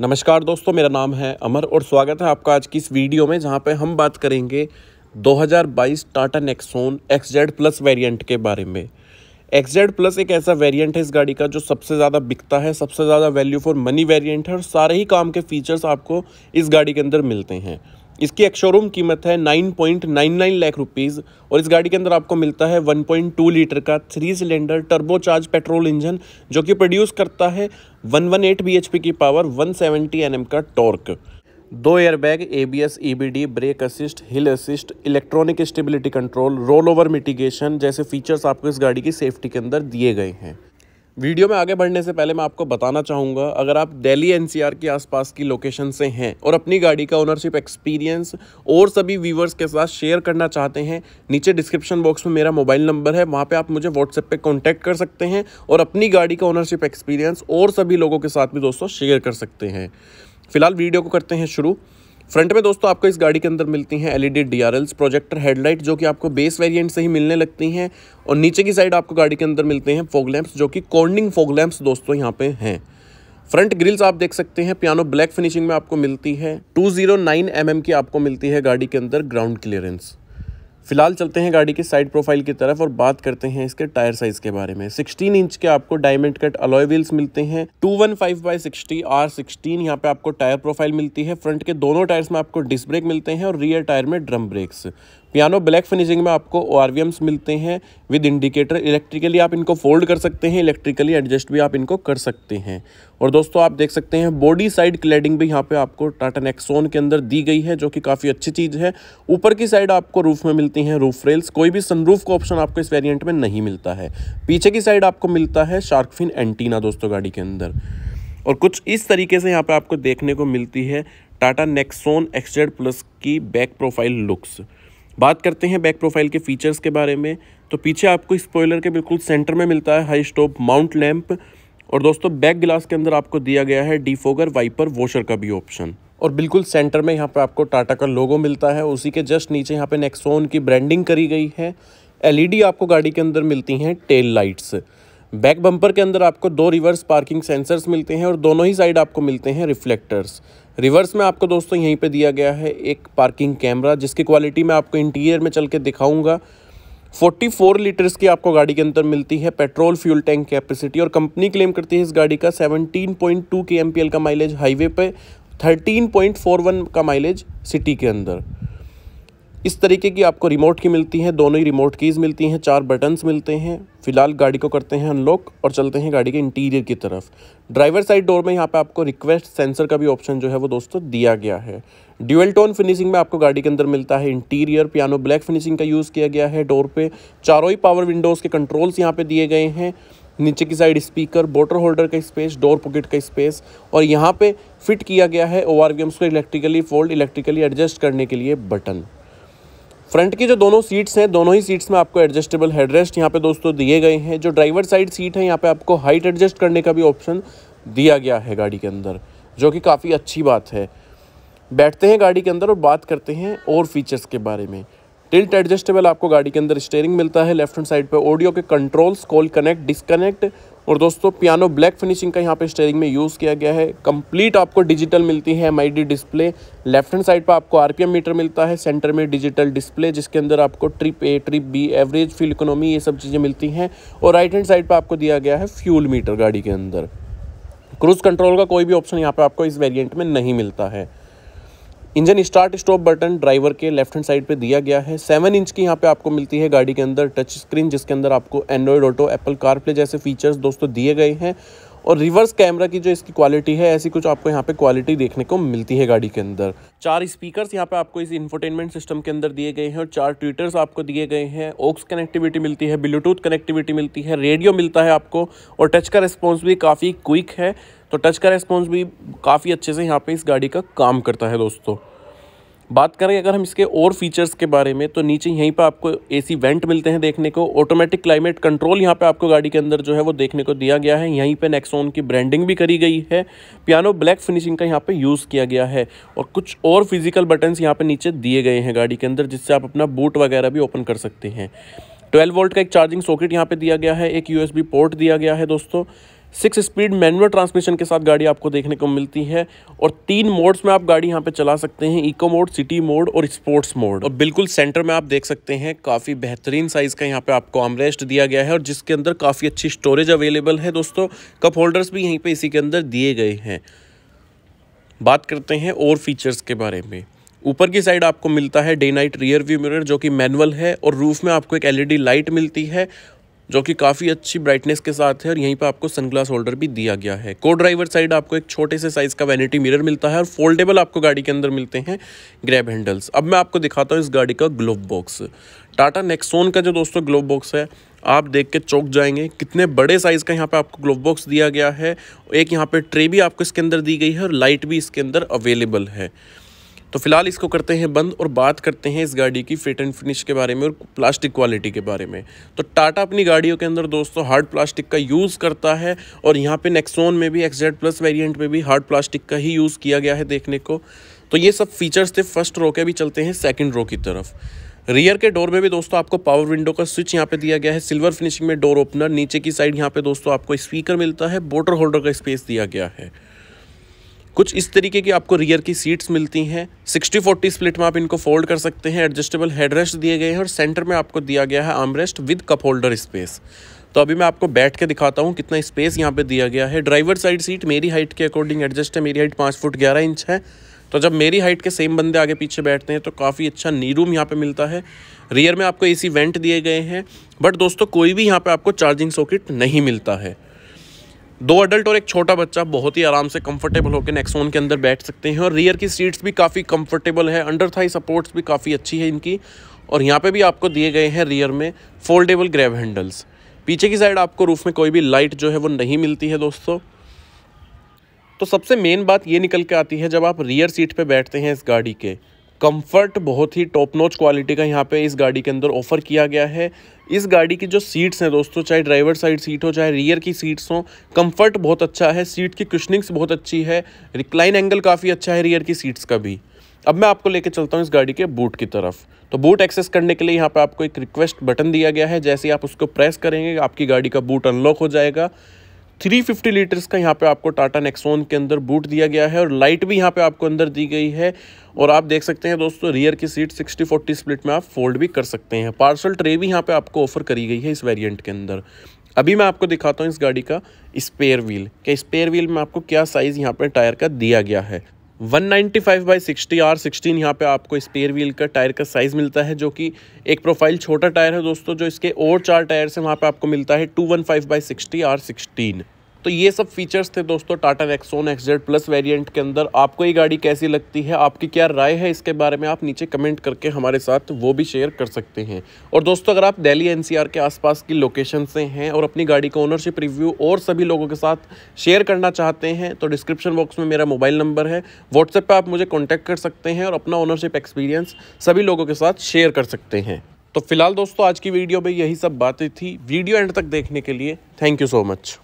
नमस्कार दोस्तों मेरा नाम है अमर और स्वागत है आपका आज की इस वीडियो में जहां पे हम बात करेंगे 2022 Tata Nexon Z plus variant के बारे में एक्स जेड प्लस एक ऐसा वेरिएंट है इस गाड़ी का जो सबसे ज़्यादा बिकता है सबसे ज़्यादा वैल्यू फॉर मनी वेरिएंट है और सारे ही काम के फीचर्स आपको इस गाड़ी के अंदर मिलते हैं इसकी एक शोरूम कीमत है 9.99 लाख रुपीज़ और इस गाड़ी के अंदर आपको मिलता है 1.2 लीटर का three cylinder turbocharge petrol engine जो कि प्रोड्यूस करता है 118 पी की पावर 170 एम का टॉर्क दो airbag ABS EBD brake assist hill assist electronic stability control roll over mitigation जैसे फीचर्स आपको इस गाड़ी की सेफ्टी के अंदर दिए गए हैं वीडियो में आगे बढ़ने से पहले मैं आपको बताना चाहूँगा अगर आप दिल्ली एनसीआर के आसपास की लोकेशन से हैं और अपनी गाड़ी का ओनरशिप एक्सपीरियंस और सभी व्यूवर्स के साथ शेयर करना चाहते हैं नीचे डिस्क्रिप्शन बॉक्स में मेरा मोबाइल नंबर है वहाँ पे आप मुझे व्हाट्सएप पे कॉन्टैक्ट कर सकते हैं और अपनी गाड़ी का ओनरशिप एक्सपीरियंस और सभी लोगों के साथ भी दोस्तों शेयर कर सकते हैं फिलहाल वीडियो को करते हैं शुरू फ्रंट में दोस्तों आपको इस गाड़ी के अंदर मिलती हैं एलईडी डीआरएल्स प्रोजेक्टर हेडलाइट जो कि आपको बेस वेरिएंट से ही मिलने लगती हैं और नीचे की साइड आपको गाड़ी के अंदर मिलते हैं फोग लैम्प्स जो कि कॉर्निंग फोग लैम्प्स दोस्तों यहाँ पे हैं फ्रंट ग्रिल्स आप देख सकते हैं पियानो ब्लैक फिनिशिंग में आपको मिलती है टू जीरो mm की आपको मिलती है गाड़ी के अंदर ग्राउंड क्लियरेंस फिलहाल चलते हैं गाड़ी के साइड प्रोफाइल की तरफ और बात करते हैं इसके टायर साइज के बारे में 16 इंच के आपको डायमंड कट अलॉय व्हील्स मिलते हैं 215 one five by sixty R sixteen यहाँ पे आपको टायर प्रोफाइल मिलती है फ्रंट के दोनों टायर्स में आपको डिस्क ब्रेक मिलते हैं और रियर टायर में drum brakes piano black finishing में आपको ओ मिलते हैं विद इंडिकेटर इलेक्ट्रिकली आप इनको फोल्ड कर सकते हैं इलेक्ट्रिकली एडजस्ट भी आप इनको कर सकते हैं और दोस्तों आप देख सकते हैं बॉडी साइड क्लैडिंग भी यहाँ पे आपको टाटा नेक्सोन के अंदर दी गई है जो कि काफ़ी अच्छी चीज़ है ऊपर की साइड आपको रूफ में मिलती हैं रूफ रेल्स कोई भी सनरूफ का ऑप्शन आपको इस वेरियंट में नहीं मिलता है पीछे की साइड आपको मिलता है शार्कफिन एंटीना दोस्तों गाड़ी के अंदर और कुछ इस तरीके से यहाँ पर आपको देखने को मिलती है टाटा नेक्सोन एक्सजेड प्लस की बैक प्रोफाइल लुक्स बात करते हैं बैक प्रोफाइल के फीचर्स के बारे में तो पीछे आपको स्पॉयलर के बिल्कुल सेंटर में मिलता है हाई स्टॉप माउंट लैंप और दोस्तों बैक ग्लास के अंदर आपको दिया गया है डीफोगर वाइपर वॉशर का भी ऑप्शन और बिल्कुल सेंटर में यहाँ पर आपको टाटा का लोगो मिलता है उसी के जस्ट नीचे यहाँ पे नेक्सोन की ब्रांडिंग करी गई है एलईडी आपको गाड़ी के अंदर मिलती हैं टेल लाइट्स बैक बम्पर के अंदर आपको दो रिवर्स पार्किंग सेंसर्स मिलते हैं और दोनों ही साइड आपको मिलते हैं रिफ्लेक्टर्स रिवर्स में आपको दोस्तों यहीं पे दिया गया है एक पार्किंग कैमरा जिसकी क्वालिटी मैं आपको इंटीरियर में चल के दिखाऊंगा 44 लीटर्स की आपको गाड़ी के अंदर मिलती है पेट्रोल फ्यूल टैंक कैपेसिटी और कंपनी क्लेम करती है इस गाड़ी का 17.2 के एम का माइलेज हाईवे पे 13.41 का माइलेज सिटी के अंदर इस तरीके की आपको रिमोट की मिलती हैं दोनों ही रिमोट कीज़ मिलती हैं चार बटन्स मिलते हैं फिलहाल गाड़ी को करते हैं अनलॉक और चलते हैं गाड़ी के इंटीरियर की तरफ ड्राइवर साइड डोर में यहाँ पे आपको रिक्वेस्ट सेंसर का भी ऑप्शन जो है वो दोस्तों दिया गया है ड्यूअल टोन फिनिशिंग में आपको गाड़ी के अंदर मिलता है इंटीरियर पियानो ब्लैक फिनिशिंग का यूज़ किया गया है डोर पर चारों ही पावर विंडोज़ के कंट्रोल्स यहाँ पर दिए गए हैं नीचे की साइड स्पीकर बोटर होल्डर का स्पेस डोर पॉकेट का स्पेस और यहाँ पे फिट किया गया है ओ को इलेक्ट्रिकली फोल्ड इलेक्ट्रिकली एडजस्ट करने के लिए बटन फ्रंट की जो दोनों सीट्स हैं दोनों ही सीट्स में आपको एडजस्टेबल हेडरेस्ट यहाँ पे दोस्तों दिए गए हैं जो ड्राइवर साइड सीट है यहाँ पे आपको हाइट एडजस्ट करने का भी ऑप्शन दिया गया है गाड़ी के अंदर जो कि काफ़ी अच्छी बात है बैठते हैं गाड़ी के अंदर और बात करते हैं और फीचर्स के बारे में टिल्ट एडजस्टेबल आपको गाड़ी के अंदर स्टेयरिंग मिलता है लेफ्ट हैंड साइड पर ऑडियो के कंट्रोल्स कॉल कनेक्ट डिसकनेक्ट और दोस्तों पियानो ब्लैक फिनिशिंग का यहाँ पे स्टेयरिंग में यूज़ किया गया है कंप्लीट आपको डिजिटल मिलती है M display left hand side पर आपको आरपीएम मीटर मिलता है सेंटर में डिजिटल डिस्प्ले जिसके अंदर आपको trip A trip B average fuel economy ये सब चीज़ें मिलती हैं और राइट हैंड साइड पर आपको दिया गया है फ्यूल मीटर गाड़ी के अंदर क्रूज़ कंट्रोल का कोई भी ऑप्शन यहाँ पर आपको इस वेरियंट में नहीं मिलता है engine start stop button driver के लेफ्ट हैंड साइड पे दिया गया है सेवन इंच की यहाँ पे आपको मिलती है गाड़ी के अंदर टच स्क्रीन जिसके अंदर आपको एंड्रॉयड ऑटो एप्पल कारप्ले जैसे फीचर्स दोस्तों दिए गए हैं और रिवर्स कैमरा की जो इसकी क्वालिटी है ऐसी कुछ आपको यहाँ पे क्वालिटी देखने को मिलती है गाड़ी के अंदर चार स्पीकर्स यहाँ पे आपको इस इंफोटेनमेंट सिस्टम के अंदर दिए गए हैं और चार ट्विटर्स आपको दिए गए हैं ओक्स कनेक्टिविटी मिलती है ब्लूटूथ कनेक्टिविटी मिलती है रेडियो मिलता है आपको और टच का रिस्पॉन्स भी काफ़ी क्विक है तो टच का रेस्पॉन्स भी काफ़ी अच्छे से यहाँ पर इस गाड़ी का काम करता है दोस्तों बात करें अगर हम इसके और फीचर्स के बारे में तो नीचे यहीं पर आपको एसी वेंट मिलते हैं देखने को ऑटोमेटिक क्लाइमेट कंट्रोल यहाँ पे आपको गाड़ी के अंदर जो है वो देखने को दिया गया है यहीं पे नेक्सोन की ब्रांडिंग भी करी गई है पियानो ब्लैक फिनिशिंग का यहाँ पे यूज़ किया गया है और कुछ और फिजिकल बटन्स यहाँ पर नीचे दिए गए हैं गाड़ी के अंदर जिससे आप अपना बूट वगैरह भी ओपन कर सकते हैं ट्वेल्व वोल्ट का एक चार्जिंग सॉकेट यहाँ पर दिया गया है एक यू पोर्ट दिया गया है दोस्तों सिक्स स्पीड मैनुअल ट्रांसमिशन के साथ गाड़ी आपको देखने को मिलती है और तीन मोड्स में आप गाड़ी यहाँ पे चला सकते हैं इको मोड सिटी मोड और स्पोर्ट्स मोड और बिल्कुल सेंटर में आप देख सकते हैं काफ़ी बेहतरीन साइज़ का यहाँ पे आपको आमरेस्ट दिया गया है और जिसके अंदर काफ़ी अच्छी स्टोरेज अवेलेबल है दोस्तों कप होल्डर्स भी यहीं पर इसी के अंदर दिए गए हैं बात करते हैं और फीचर्स के बारे में ऊपर की साइड आपको मिलता है day night rear view mirror जो कि मैनुअल है और रूफ में आपको एक एलईडी लाइट मिलती है जो कि काफ़ी अच्छी ब्राइटनेस के साथ है और यहीं पर आपको सनग्लास होल्डर भी दिया गया है को ड्राइवर साइड आपको एक छोटे से साइज़ का वैनिटी मिरर मिलता है और फोल्डेबल आपको गाड़ी के अंदर मिलते हैं ग्रैब हैंडल्स अब मैं आपको दिखाता हूँ इस गाड़ी का ग्लोव बॉक्स टाटा नेक्सोन का जो दोस्तों ग्लोव बॉक्स है आप देख के चौक जाएंगे कितने बड़े साइज़ का यहाँ पे आपको ग्लोव बॉक्स दिया गया है एक यहाँ पे ट्रे भी आपको इसके अंदर दी गई है और लाइट भी इसके अंदर अवेलेबल है तो फिलहाल इसको करते हैं बंद और बात करते हैं इस गाड़ी की फिट एंड फिनिश के बारे में और प्लास्टिक क्वालिटी के बारे में तो टाटा अपनी गाड़ियों के अंदर दोस्तों हार्ड प्लास्टिक का यूज़ करता है और यहाँ पे नेक्सोन में भी एक्सजेड प्लस वेरिएंट में भी हार्ड प्लास्टिक का ही यूज़ किया गया है देखने को तो ये सब फीचर्स थे फर्स्ट रो के भी चलते हैं सेकेंड रो की तरफ रियर के डोर में भी दोस्तों आपको पावर विंडो का स्विच यहाँ पे दिया गया है सिल्वर फिनिशिंग में डोर ओपनर नीचे की साइड यहाँ पे दोस्तों आपको स्पीकर मिलता है बोटर होल्डर का स्पेस दिया गया है कुछ इस तरीके की आपको रियर की सीट्स मिलती हैं 60 40 स्प्लिट में आप इनको फोल्ड कर सकते हैं एडजस्टेबल हेडरेस्ट दिए गए हैं और सेंटर में आपको दिया गया है armrest with cup holder space तो अभी मैं आपको बैठ के दिखाता हूँ कितना स्पेस यहाँ पे दिया गया है ड्राइवर साइड सीट मेरी हाइट के अकॉर्डिंग एडजस्ट है मेरी हाइट पाँच फुट ग्यारह इंच है तो जब मेरी हाइट के सेम बंदे आगे पीछे बैठते हैं तो काफ़ी अच्छा नी रूम यहाँ पे मिलता है रियर में आपको एसी वेंट दिए गए हैं बट दोस्तों कोई भी यहाँ पे आपको चार्जिंग सॉकेट नहीं मिलता है दो अडल्ट और एक छोटा बच्चा बहुत ही आराम से कंफर्टेबल होकर नेक्सोन के अंदर बैठ सकते हैं और रियर की सीट्स भी काफ़ी कंफर्टेबल है अंडर थाई सपोर्ट्स भी काफ़ी अच्छी है इनकी और यहाँ पे भी आपको दिए गए हैं रियर में फोल्डेबल ग्रैब हैंडल्स पीछे की साइड आपको रूफ़ में कोई भी लाइट जो है वो नहीं मिलती है दोस्तों तो सबसे मेन बात ये निकल के आती है जब आप रियर सीट पर बैठते हैं इस गाड़ी के कंफर्ट बहुत ही टॉप नोच क्वालिटी का यहाँ पे इस गाड़ी के अंदर ऑफर किया गया है इस गाड़ी की जो सीट्स हैं दोस्तों चाहे ड्राइवर साइड सीट हो चाहे रियर की सीट्स हो कंफर्ट बहुत अच्छा है सीट की क्वेश्चनिंग्स बहुत अच्छी है रिक्लाइन एंगल काफ़ी अच्छा है रियर की सीट्स का भी अब मैं आपको लेके चलता हूँ इस गाड़ी के बूट की तरफ तो बूट एक्सेस करने के लिए यहाँ पर आपको एक रिक्वेस्ट बटन दिया गया है जैसे आप उसको प्रेस करेंगे आपकी गाड़ी का बूट अनलॉक हो जाएगा 350 लीटर्स का यहाँ पे आपको टाटा नेक्सोन के अंदर बूट दिया गया है और लाइट भी यहाँ पे आपको अंदर दी गई है और आप देख सकते हैं दोस्तों रियर की सीट 60 40 स्प्लिट में आप फोल्ड भी कर सकते हैं पार्सल ट्रे भी यहाँ पे आपको ऑफर करी गई है इस वेरिएंट के अंदर अभी मैं आपको दिखाता हूँ इस गाड़ी का स्पेयर व्हील क्या स्पेयर व्हील में आपको क्या साइज़ यहाँ पर टायर का दिया गया है 195 ninety five by sixty R sixteen यहाँ पर आपको स्पेयर व्हील का टायर का साइज़ मिलता है जो कि एक प्रोफाइल छोटा टायर है दोस्तों जो इसके और चार टायर से वहाँ पर आपको मिलता है two one five by sixty R sixteen तो ये सब फीचर्स थे दोस्तों Tata Nexon XZ plus variant के अंदर आपको ये गाड़ी कैसी लगती है आपकी क्या राय है इसके बारे में आप नीचे कमेंट करके हमारे साथ वो भी शेयर कर सकते हैं और दोस्तों अगर आप दिल्ली एनसीआर के आसपास की लोकेशन से हैं और अपनी गाड़ी का ओनरशिप रिव्यू और सभी लोगों के साथ शेयर करना चाहते हैं तो डिस्क्रिप्शन बॉक्स में मेरा मोबाइल नंबर है व्हाट्सएप पर आप मुझे कॉन्टैक्ट कर सकते हैं और अपना ओनरशिप एक्सपीरियंस सभी लोगों के साथ शेयर कर सकते हैं तो फिलहाल दोस्तों आज की वीडियो में यही सब बातें थी वीडियो एंड तक देखने के लिए थैंक यू सो मच